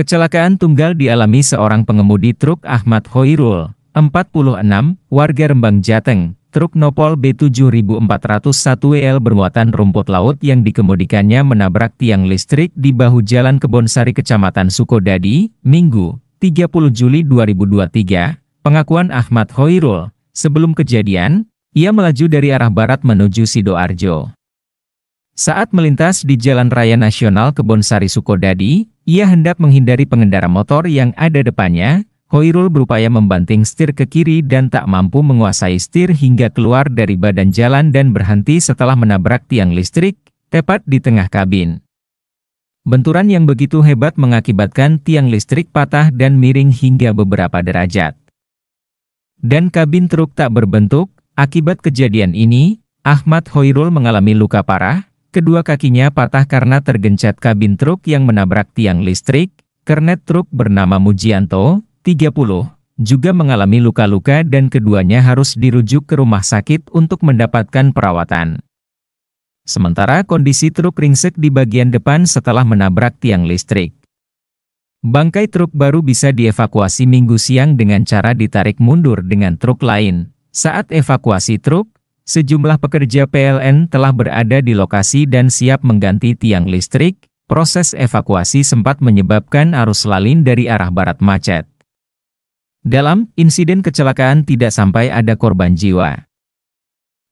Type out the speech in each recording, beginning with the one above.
Kecelakaan tunggal dialami seorang pengemudi truk Ahmad Hoirul, 46, warga Rembang Jateng, truk Nopol B7401WL bermuatan rumput laut yang dikemudikannya menabrak tiang listrik di bahu Jalan Kebonsari Kecamatan Sukodadi, Minggu, 30 Juli 2023, pengakuan Ahmad Hoirul, Sebelum kejadian, ia melaju dari arah barat menuju Sidoarjo. Saat melintas di Jalan Raya Nasional Kebonsari Sukodadi, ia hendak menghindari pengendara motor yang ada depannya, Khoirul berupaya membanting setir ke kiri dan tak mampu menguasai setir hingga keluar dari badan jalan dan berhenti setelah menabrak tiang listrik, tepat di tengah kabin. Benturan yang begitu hebat mengakibatkan tiang listrik patah dan miring hingga beberapa derajat. Dan kabin truk tak berbentuk, akibat kejadian ini, Ahmad Hoirul mengalami luka parah, Kedua kakinya patah karena tergencet kabin truk yang menabrak tiang listrik. Kernet truk bernama Mujianto, 30, juga mengalami luka-luka dan keduanya harus dirujuk ke rumah sakit untuk mendapatkan perawatan. Sementara kondisi truk ringsek di bagian depan setelah menabrak tiang listrik. Bangkai truk baru bisa dievakuasi minggu siang dengan cara ditarik mundur dengan truk lain. Saat evakuasi truk, Sejumlah pekerja PLN telah berada di lokasi dan siap mengganti tiang listrik, proses evakuasi sempat menyebabkan arus lalin dari arah barat macet. Dalam insiden kecelakaan tidak sampai ada korban jiwa.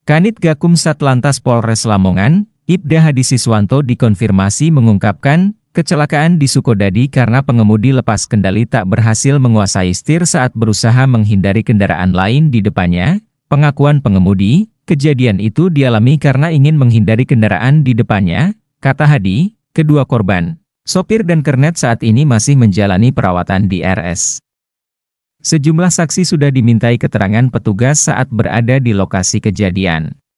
Kanit Gakum Satlantas Polres Lamongan, Ibda Hadi Siswanto dikonfirmasi mengungkapkan, kecelakaan di Sukodadi karena pengemudi lepas kendali tak berhasil menguasai setir saat berusaha menghindari kendaraan lain di depannya, Pengakuan pengemudi, kejadian itu dialami karena ingin menghindari kendaraan di depannya, kata Hadi, kedua korban. Sopir dan kernet saat ini masih menjalani perawatan di RS. Sejumlah saksi sudah dimintai keterangan petugas saat berada di lokasi kejadian.